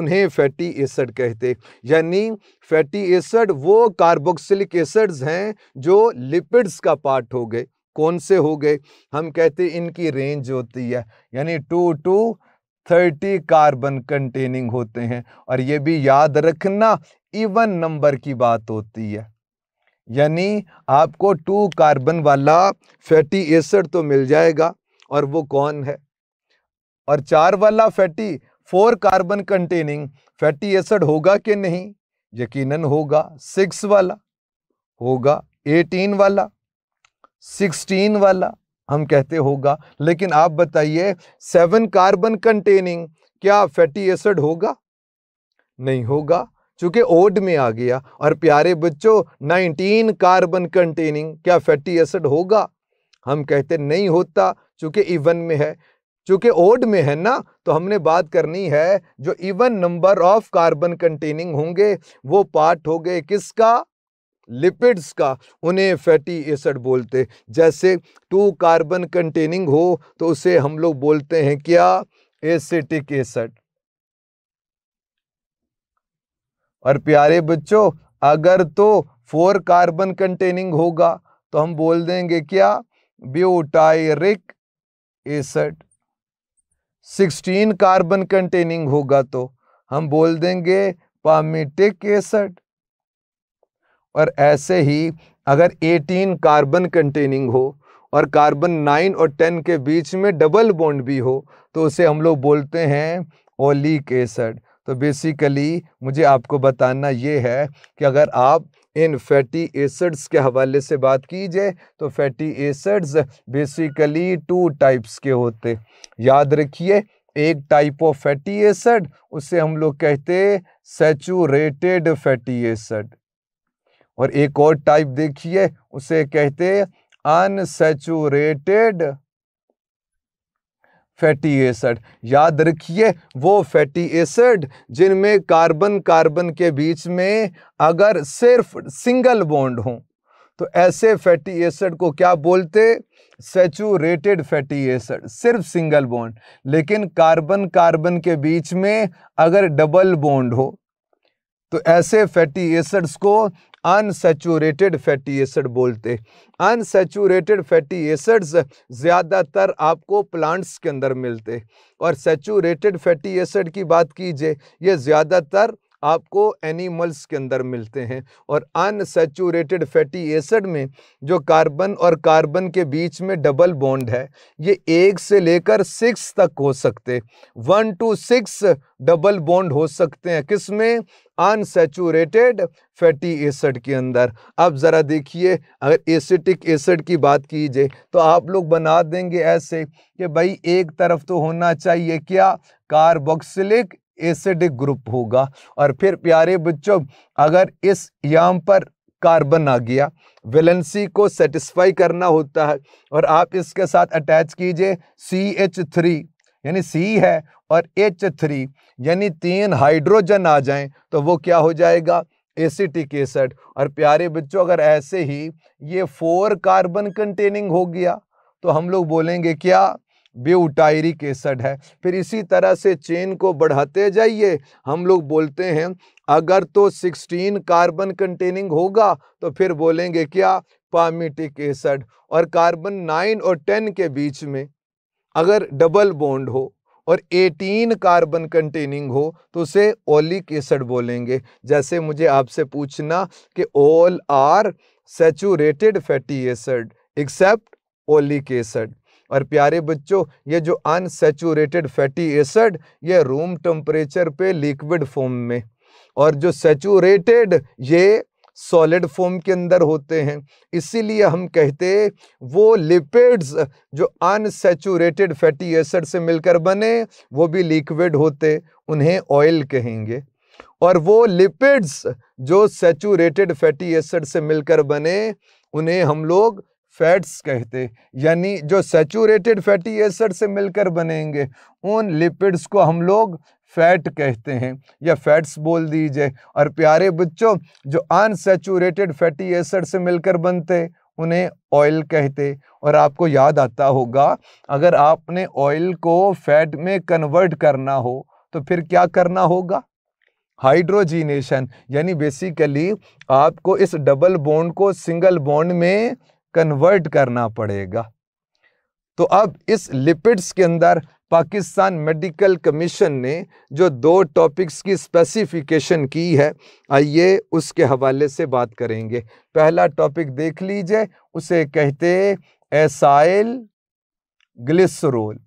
उन्हें फैटी एसिड कहते यानी फैटी एसिड वो कार्बोक्सिलिक एसिड्स हैं जो लिपिड्स का पार्ट हो गए कौन से हो गए हम कहते इनकी रेंज होती है यानी two to thirty carbon containing होते हैं और ये भी याद रखना इवन नंबर की बात होती है यानी आपको टू कार्बन वाला फैटी एसिड तो मिल जाएगा और वो कौन है और चार वाला fatty four carbon containing fatty acid होगा कि नहीं यकीनन होगा सिक्स वाला होगा एटीन वाला सिक्सटीन वाला हम कहते होगा लेकिन आप बताइए सेवन कार्बन कंटेनिंग क्या फैटी एसिड होगा नहीं होगा चूंकि ओड में आ गया और प्यारे बच्चों नाइनटीन कार्बन कंटेनिंग क्या फैटी एसिड होगा हम कहते नहीं होता चूंकि इवन में है चूंकि ओड में है ना तो हमने बात करनी है जो even number of carbon containing होंगे वो पार्ट हो गए किसका लिपिड्स का उन्हें फैटी एसिड बोलते जैसे टू कार्बन कंटेनिंग हो तो उसे हम लोग बोलते हैं क्या एसिटिक एसिड और प्यारे बच्चों अगर तो फोर कार्बन कंटेनिंग होगा तो हम बोल देंगे क्या butyric acid sixteen carbon containing होगा तो हम बोल देंगे पामिटिक एसिड और ऐसे ही अगर 18 कार्बन कंटेनिंग हो और कार्बन 9 और 10 के बीच में डबल बॉन्ड भी हो तो उसे हम लोग बोलते हैं ओलिक एसड तो बेसिकली मुझे आपको बताना ये है कि अगर आप इन फैटी एसिड्स के हवाले से बात की जाए तो fatty acids basically two types के होते याद रखिए एक टाइप ऑफ फैटी एसिड उसे हम लोग कहते सेचूरेटेड फैटी एसिड और एक और टाइप देखिए उसे कहते अनसेचुरेटेड फैटी एसिड याद रखिए वो फैटी एसिड जिनमें कार्बन कार्बन के बीच में अगर सिर्फ सिंगल बॉन्ड हो तो ऐसे फैटी एसिड को क्या बोलते सेचूरेटेड फैटी एसिड सिर्फ सिंगल बॉन्ड लेकिन कार्बन कार्बन के बीच में अगर डबल बॉन्ड हो तो ऐसे फैटी एसिड्स को अनसेचूरेटेड फैटी एसिड बोलते अनसेचूरेटेड फैटी एसिड्स ज़्यादातर आपको प्लांट्स के अंदर मिलते और सेचूरेटेड फैटी एसिड की बात कीजिए ये ज़्यादातर आपको एनिमल्स के अंदर मिलते हैं और अनसेचूरेटेड फैटी एसिड में जो कार्बन और कार्बन के बीच में डबल बॉन्ड है ये एक से लेकर सिक्स तक हो सकते one two six double bond हो सकते हैं किस में अनसेचूरेटेड फैटी एसिड के अंदर अब ज़रा देखिए अगर एसिटिक एसिड की बात कीजिए तो आप लोग बना देंगे ऐसे कि भाई एक तरफ तो होना चाहिए क्या कार्बोक्सिलिक एसिडिक ग्रुप होगा और फिर प्यारे बच्चों अगर इस याम पर कार्बन आ गया वेलेंसी को सेटिस्फाई करना होता है और आप इसके साथ अटैच कीजिए सी एच थ्री यानी सी है और एच थ्री यानी तीन हाइड्रोजन आ जाएं तो वो क्या हो जाएगा एसिटिक एसड और प्यारे बच्चों अगर ऐसे ही ये फोर कार्बन कंटेनिंग हो गया तो हम लोग बोलेंगे क्या ब्यूटायरिक एसड है फिर इसी तरह से चेन को बढ़ाते जाइए हम लोग बोलते हैं अगर तो 16 कार्बन कंटेनिंग होगा तो फिर बोलेंगे क्या पामिटिक एसड और कार्बन 9 और 10 के बीच में अगर डबल बॉन्ड हो और 18 कार्बन कंटेनिंग हो तो उसे ओलिक एसड बोलेंगे जैसे मुझे आपसे पूछना कि all are saturated fatty acid except oleic acid और प्यारे बच्चों ये जो अनसेचूरेटेड फैटी एसिड ये रूम टम्परेचर पे लिक्विड फॉर्म में और जो सेचूरेटेड ये सॉलिड फॉर्म के अंदर होते हैं इसीलिए हम कहते वो लिपिड्स जो अनसेचूरेटेड फैटी एसिड से मिलकर बने वो भी लिक्विड होते उन्हें ऑयल कहेंगे और वो लिपिड्स जो सेचूरेटेड फैटी एसिड से मिलकर बने उन्हें हम लोग फैट्स कहते यानी जो सेचूरेटेड फैटी एसिड से मिलकर बनेंगे उन लिपिड्स को हम लोग फैट कहते हैं या फैट्स बोल दीजिए और प्यारे बच्चों जो अनसेचूरेटेड फैटी एसिड से मिलकर बनते उन्हें ऑयल कहते और आपको याद आता होगा अगर आपने ऑयल को फैट में कन्वर्ट करना हो तो फिर क्या करना होगा हाइड्रोजीनेशन यानी बेसिकली आपको इस डबल बॉन्ड को सिंगल बॉन्ड में कन्वर्ट करना पड़ेगा तो अब इस लिपिड्स के अंदर पाकिस्तान मेडिकल कमीशन ने जो दो टॉपिक्स की स्पेसिफिकेशन की है आइए उसके हवाले से बात करेंगे पहला टॉपिक देख लीजिए उसे कहते एसाइल ग्लिसरोल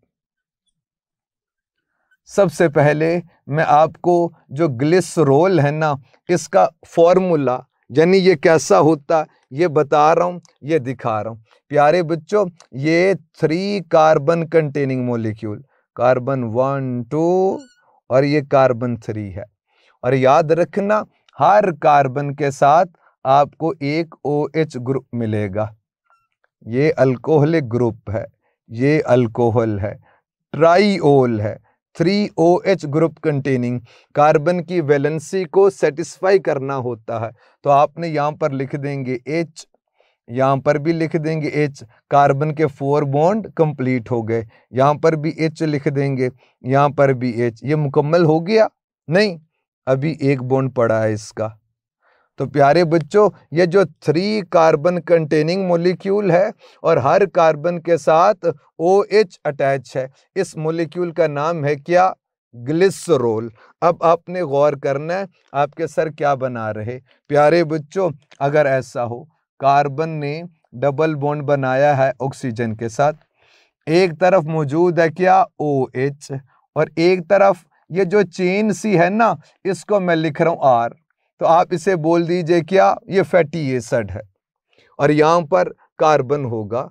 सबसे पहले मैं आपको जो ग्लिसरोल है ना इसका फॉर्मूला यानी ये कैसा होता ये बता रहा हूँ ये दिखा रहा हूँ प्यारे बच्चों ये three carbon containing molecule carbon one two और ये कार्बन थ्री है और याद रखना हर कार्बन के साथ आपको एक ओ एच ग्रुप मिलेगा ये अल्कोहलिक ग्रुप है ये अल्कोहल है ट्राईओल है three O H group containing carbon की वैलेंसी को सेटिस्फाई करना होता है तो आपने यहाँ पर लिख देंगे एच यहाँ पर भी लिख देंगे एच कार्बन के फोर बॉन्ड कंप्लीट हो गए यहाँ पर भी एच लिख देंगे यहाँ पर भी एच ये मुकम्मल हो गया नहीं अभी एक बॉन्ड पड़ा है इसका तो प्यारे बच्चों ये जो थ्री कार्बन कंटेनिंग मोलिक्यूल है और हर कार्बन के साथ ओ एच अटैच है इस मोलिक्यूल का नाम है क्या ग्लिसरोल अब आपने गौर करना है आपके सर क्या बना रहे प्यारे बच्चों अगर ऐसा हो कार्बन ने डबल बॉन्ड बनाया है ऑक्सीजन के साथ एक तरफ मौजूद है क्या ओ एच और एक तरफ ये जो चेन सी है ना इसको मैं लिख रहा हूँ आर तो आप इसे बोल दीजिए क्या ये फैटी एसड है और यहाँ पर कार्बन होगा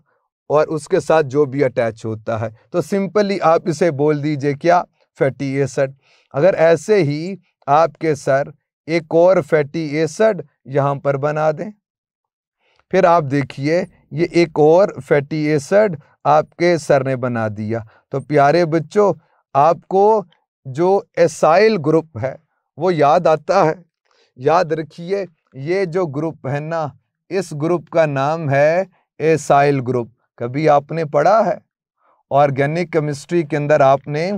और उसके साथ जो भी अटैच होता है तो सिंपली आप इसे बोल दीजिए क्या फैटी एसड अगर ऐसे ही आपके सर एक और फैटी एसड यहाँ पर बना दें फिर आप देखिए ये एक और फैटी एसड आपके सर ने बना दिया तो प्यारे बच्चों आपको जो एसाइल ग्रुप है वो याद आता है याद रखिए ये जो ग्रुप है ना इस ग्रुप का नाम है एसाइल ग्रुप कभी आपने पढ़ा है ऑर्गेनिक केमिस्ट्री के अंदर आपने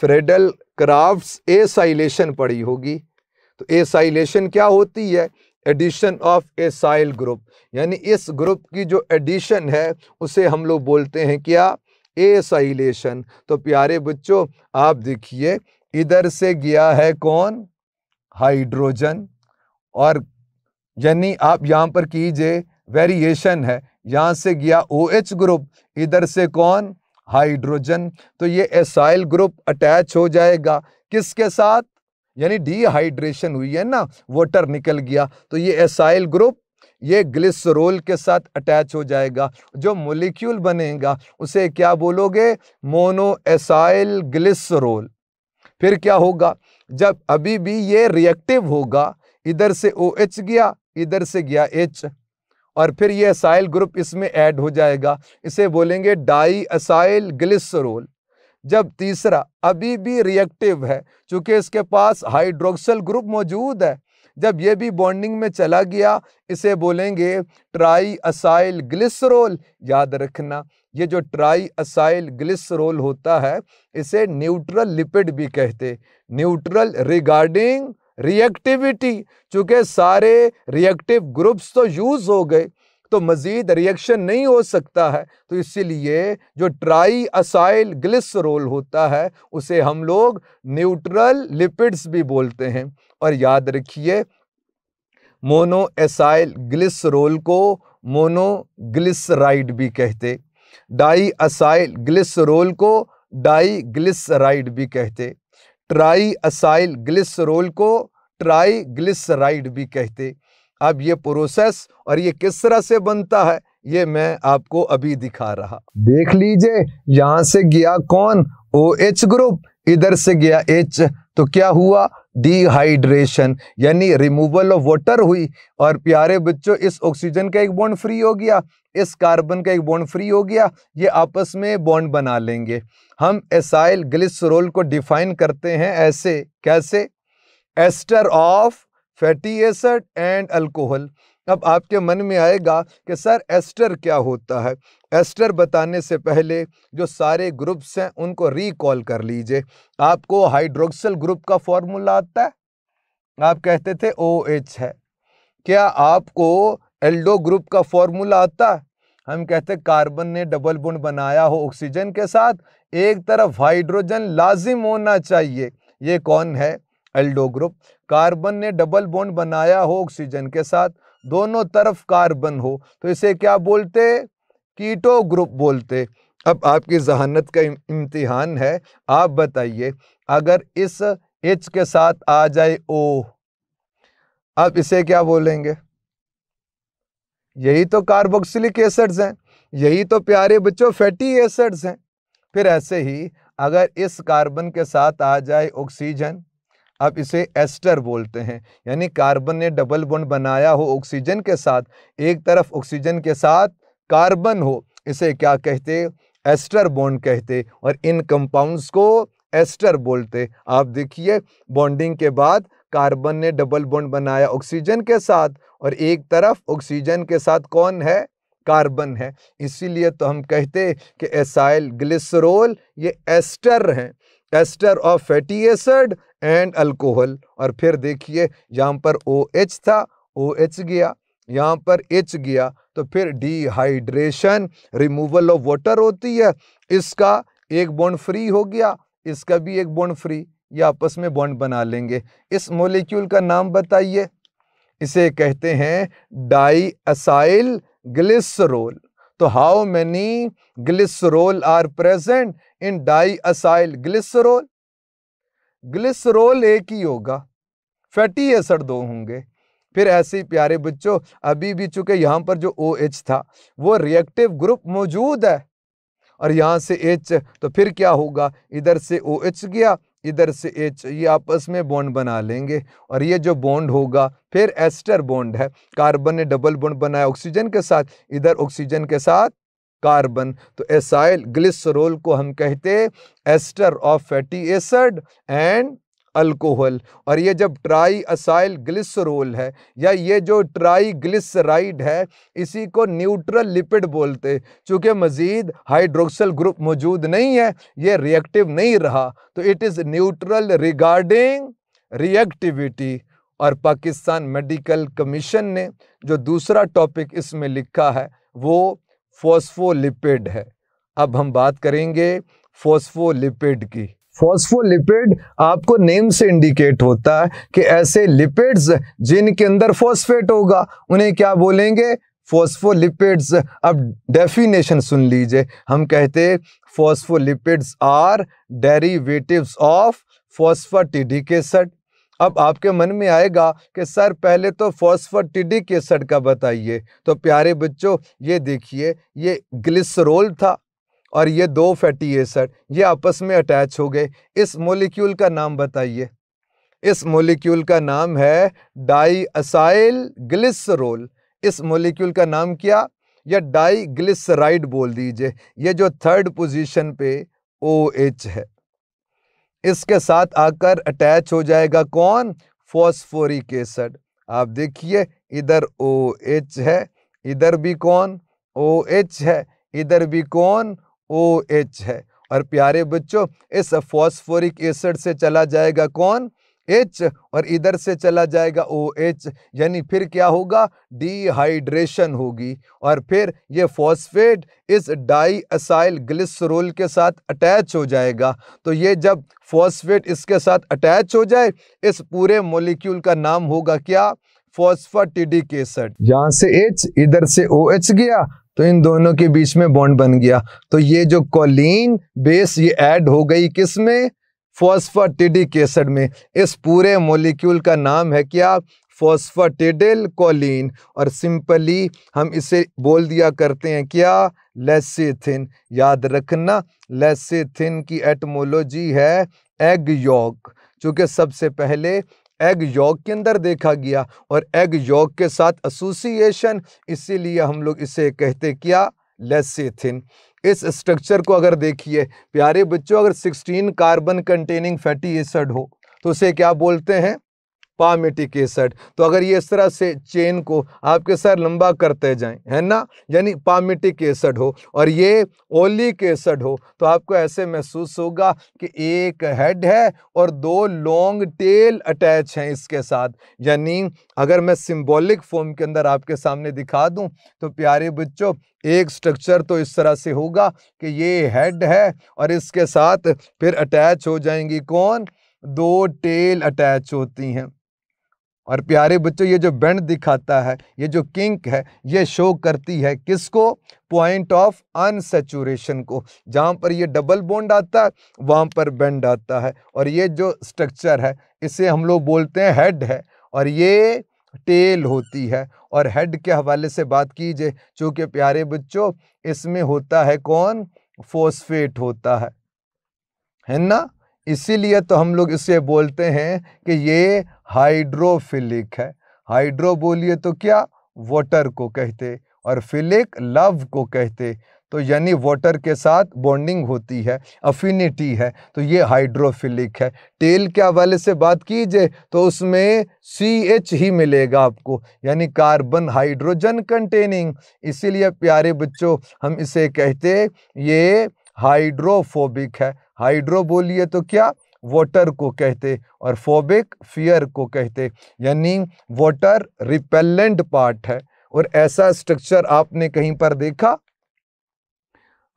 फ्रेडल क्राफ्ट्स एसाइलेशन पढ़ी होगी तो एसाइलेशन क्या होती है एडिशन ऑफ एसाइल ग्रुप यानी इस ग्रुप की जो एडिशन है उसे हम लोग बोलते हैं क्या एसाइलेशन तो प्यारे बच्चों आप देखिए इधर से गया है कौन हाइड्रोजन और यानी आप यहाँ पर कीजिए वेरिएशन है यहाँ से गया ओ एच ग्रुप इधर से कौन हाइड्रोजन तो ये एसाइल ग्रुप अटैच हो जाएगा किसके साथ यानी डिहाइड्रेशन हुई है ना वाटर निकल गया तो ये एसाइल ग्रुप ये ग्लिसरोल के साथ अटैच हो जाएगा जो मोलिक्यूल बनेगा उसे क्या बोलोगे मोनो एसाइल ग्लिसरोल फिर क्या होगा जब अभी भी ये रिएक्टिव होगा इधर से ओ एच गया इधर से गया एच और फिर ये असाइल ग्रुप इसमें ऐड हो जाएगा इसे बोलेंगे डाई असाइल ग्लिसरोल जब तीसरा अभी भी रिएक्टिव है चूँकि इसके पास हाइड्रोक्सल ग्रुप मौजूद है जब ये भी बॉन्डिंग में चला गया इसे बोलेंगे ट्राई असाइल ग्लिसरोल याद रखना ये जो ट्राई असाइल ग्लिसरोल होता है इसे न्यूट्रल लिपिड भी कहते न्यूट्रल रिगार्डिंग रिएक्टिविटी चूँकि सारे रिएक्टिव ग्रुप्स तो यूज़ हो गए तो मज़ीद रिएक्शन नहीं हो सकता है तो इसीलिए जो ट्राई असाइल ग्लिसरोल होता है उसे हम लोग न्यूट्रल लिपिड्स भी बोलते हैं और याद रखिए मोनो एसाइल ग्लिसरोल को मोनोग्लिसराइड भी कहते डाई असाइल ग्लिसरोल को डाई ग्लिसराइड भी कहते ट्राई असाइल ग्लिसरोल को ट्राइग्लिसराइड भी कहते अब ये प्रोसेस और ये किस तरह से बनता है ये मैं आपको अभी दिखा रहा देख लीजिए यहां से गया कौन ओ एच ग्रुप इधर से गया एच तो क्या हुआ डिहाइड्रेशन यानी रिमूवल ऑफ वाटर हुई और प्यारे बच्चों इस ऑक्सीजन का एक बॉन्ड फ्री हो गया इस कार्बन का एक बॉन्ड फ्री हो गया ये आपस में बॉन्ड बना लेंगे हम एसाइल ग्लिसरोल को डिफाइन करते हैं ऐसे कैसे ester of fatty acid and alcohol अब आपके मन में आएगा कि सर एस्टर क्या होता है एस्टर बताने से पहले जो सारे ग्रुप्स हैं उनको रिकॉल कर लीजिए आपको हाइड्रोक्सल ग्रुप का फॉर्मूला आता है आप कहते थे ओ एच है क्या आपको एल्डो ग्रुप का फॉर्मूला आता है हम कहते कार्बन ने डबल बुंड बनाया हो ऑक्सीजन के साथ एक तरफ हाइड्रोजन लाजिम होना चाहिए ये कौन है एल्डो ग्रुप कार्बन ने डबल बॉन्ड बनाया हो ऑक्सीजन के साथ दोनों तरफ कार्बन हो तो इसे क्या बोलते कीटो ग्रुप बोलते अब आपकी जहानत का इम्तिहान है आप बताइए अगर इस एच के साथ आ जाए ओ आप इसे क्या बोलेंगे यही तो कार्बोक्सिलिक एसिड्स हैं यही तो प्यारे बच्चों फैटी एसिड्स हैं फिर ऐसे ही अगर इस कार्बन के साथ आ जाए ऑक्सीजन अब इसे एस्टर बोलते हैं यानी कार्बन ने डबल बॉन्ड बनाया हो ऑक्सीजन के साथ एक तरफ ऑक्सीजन के साथ कार्बन हो इसे क्या कहते एस्टर बॉन्ड कहते और इन कंपाउंड्स को एस्टर बोलते आप देखिए बॉन्डिंग के बाद कार्बन ने डबल बॉन्ड बनाया ऑक्सीजन के साथ और एक तरफ ऑक्सीजन के साथ कौन है कार्बन है इसीलिए तो हम कहते कि एसाइल ग्लिसरोल ये एस्टर हैं ester of fatty acid and alcohol और फिर देखिए यहाँ पर ओ OH था ओ OH गया यहाँ पर एच गया तो फिर डिहाइड्रेशन रिमूवल ऑफ वाटर होती है इसका एक बॉन्ड फ्री हो गया इसका भी एक बॉन्ड फ्री ये आपस में बॉन्ड बना लेंगे इस मोलिक्यूल का नाम बताइए इसे कहते हैं डाई असाइल ग्लिसरोल तो how many glycerol are present in di acyl glycerol glycerol एक ही होगा फैटी एसड दो होंगे फिर ऐसे ही प्यारे बच्चों अभी भी चूंकि यहाँ पर जो ओ OH था वो रिएक्टिव ग्रुप मौजूद है और यहाँ से एच तो फिर क्या होगा इधर से ओ OH एच गया इधर से एच ये आपस में बॉन्ड बना लेंगे और ये जो बॉन्ड होगा फिर एस्टर बॉन्ड है कार्बन ने डबल बॉन्ड बनाया ऑक्सीजन के साथ इधर ऑक्सीजन के साथ कार्बन तो एसाइल ग्लिसरोल को हम कहते ester of fatty acid and alcohol और ये जब ट्राई असाइल ग्लिसरोल है या ये जो ट्राई ग्लिसराइड है इसी को न्यूट्रल लिपिड बोलते चूँकि मज़ीद हाइड्रोक्सल ग्रुप मौजूद नहीं है ये रिएक्टिव नहीं रहा तो it is neutral regarding reactivity और पाकिस्तान मेडिकल कमीशन ने जो दूसरा टॉपिक इसमें लिखा है वो फोस्फोलिपिड है अब हम बात करेंगे फोस्फोलिपिड की फॉस्फोलिपिड आपको नेम से इंडिकेट होता है कि ऐसे लिपिड्स जिनके अंदर फॉस्फेट होगा उन्हें क्या बोलेंगे फॉस्फोलिपिड्स अब डेफिनेशन सुन लीजिए हम कहते phospholipids are derivatives of phosphatidic acid अब आपके मन में आएगा कि सर पहले तो फॉस्फोटिडिक एसिड का बताइए तो प्यारे बच्चों ये देखिए ये ग्लिसरोल था और ये दो फैटी एसड ये आपस में अटैच हो गए इस मोलिक्यूल का नाम बताइए इस मोलिक्यूल का नाम है डाईसाइल ग्लिसरोल इस मोलिक्यूल का नाम क्या या डाई ग्लिसराइड बोल दीजिए ये जो थर्ड पोजीशन पे ओ OH है इसके साथ आकर अटैच हो जाएगा कौन फॉस्फोरिक एसिड आप देखिए इधर ओ एच है इधर भी कौन ओ एच है इधर भी कौन ओ एच है और प्यारे बच्चों इस फॉस्फोरिक एसिड से चला जाएगा कौन एच और इधर से चला जाएगा ओ एच यानी फिर क्या होगा डिहाइड्रेशन होगी और फिर ये फॉस्फेट इस असाइल ग्लिसरोल के साथ अटैच हो जाएगा तो ये जब फॉस्फेट इसके साथ अटैच हो जाए इस पूरे मोलिक्यूल का नाम होगा क्या फॉस्फाटिडिक एसिड यहाँ से एच इधर से ओ एच गया तो इन दोनों के बीच में बॉन्ड बन गया तो ये जो कॉलिन बेस ये ऐड हो गई किस में फॉस्फाटिडिक एसिड में इस पूरे मोलिक्यूल का नाम है क्या फॉस्फाटिडिल कोलिन और सिंपली हम इसे बोल दिया करते हैं क्या लेसिथिन याद रखना लेसिथिन की एटमोलॉजी है एग योग चूँकि सबसे पहले एग योग के अंदर देखा गया और एग यॉक के साथ एसोसिएशन इसीलिए हम लोग इसे कहते क्या लेसिथिन इस स्ट्रक्चर को अगर देखिए प्यारे बच्चों अगर 16 कार्बन कंटेनिंग फैटी एसिड हो तो उसे क्या बोलते हैं पामिटिक एसिड तो अगर ये इस तरह से चेन को आपके साथ लंबा करते जाएं है ना यानी पामिटिक एसिड हो और ये ओलिक एसिड हो तो आपको ऐसे महसूस होगा कि एक हेड है और दो लॉन्ग टेल अटैच हैं इसके साथ यानी अगर मैं सिंबॉलिक फॉर्म के अंदर आपके सामने दिखा दूं तो प्यारे बच्चों एक स्ट्रक्चर तो इस तरह से होगा कि ये हेड है और इसके साथ फिर अटैच हो जाएंगी कौन दो टेल अटैच होती हैं और प्यारे बच्चों ये जो बैंड दिखाता है ये जो किंक है ये शो करती है किसको पॉइंट ऑफ अनसेचुरेशन को जहाँ पर ये डबल बॉन्ड आता है वहाँ पर बैंड आता है और ये जो स्ट्रक्चर है इसे हम लोग बोलते हैं हेड है और ये टेल होती है और हेड के हवाले से बात कीजिए चूँकि प्यारे बच्चों इसमें होता है कौन फोस्फेट होता है है ना इसीलिए तो हम लोग इसे बोलते हैं कि ये हाइड्रोफिलिक है हाइड्रो बोलिए तो क्या वाटर को कहते और फिलिक लव को कहते तो यानी वाटर के साथ बॉन्डिंग होती है अफिनिटी है तो ये हाइड्रोफिलिक है टेल के हवाले से बात कीजिए तो उसमें सी एच ही मिलेगा आपको यानी कार्बन हाइड्रोजन कंटेनिंग इसीलिए प्यारे बच्चों हम इसे कहते ये हाइड्रोफोबिक है हाइड्रो बोलिए तो क्या वोटर को कहते और फोबिक फियर को कहते यानी वोटर रिपेलेंट पार्ट है और ऐसा स्ट्रक्चर आपने कहीं पर देखा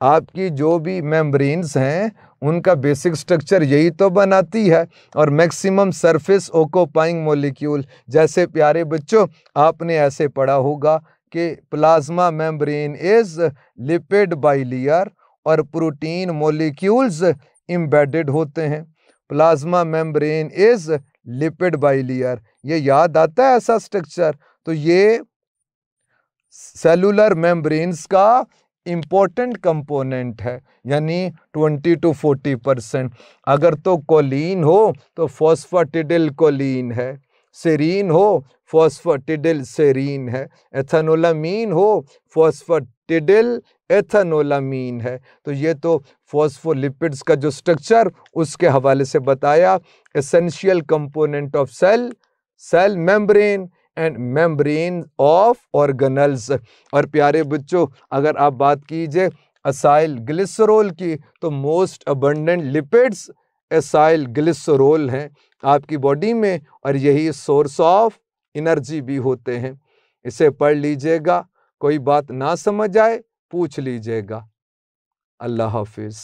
आपकी जो भी मेम्ब्रेन्स हैं उनका बेसिक स्ट्रक्चर यही तो बनाती है और मैक्सिमम सरफेस ओकोपाइंग मोलिक्यूल जैसे प्यारे बच्चों आपने ऐसे पढ़ा होगा कि plasma membrane is lipid bi और प्रोटीन मोलिक्यूल्स इम्बेडेड होते हैं plasma membrane is lipid bi ये याद आता है ऐसा स्ट्रक्चर तो ये सेलुलर मेम्ब्रेन्स का इम्पोर्टेंट कंपोनेंट है यानी 20 टू 40 परसेंट अगर तो कोलिन हो तो फॉस्फाटिडिल कोलिन है सेरीन हो फॉस्फाटिडिल सेरीन है एथानोलामीन हो फॉस्फाटिडिल एथनोलामीन है तो ये तो फॉस्फोलिपिड्स का जो स्ट्रक्चर उसके हवाले से बताया essential component of cell cell membrane and membrane of organelles और प्यारे बच्चों अगर आप बात कीजिए असाइल ग्लिसरोल की तो most abundant lipids acyl glycerol हैं आपकी बॉडी में और यही सोर्स ऑफ एनर्जी भी होते हैं इसे पढ़ लीजिएगा कोई बात ना समझ आए पूछ लीजिएगा अल्लाह हाफिज़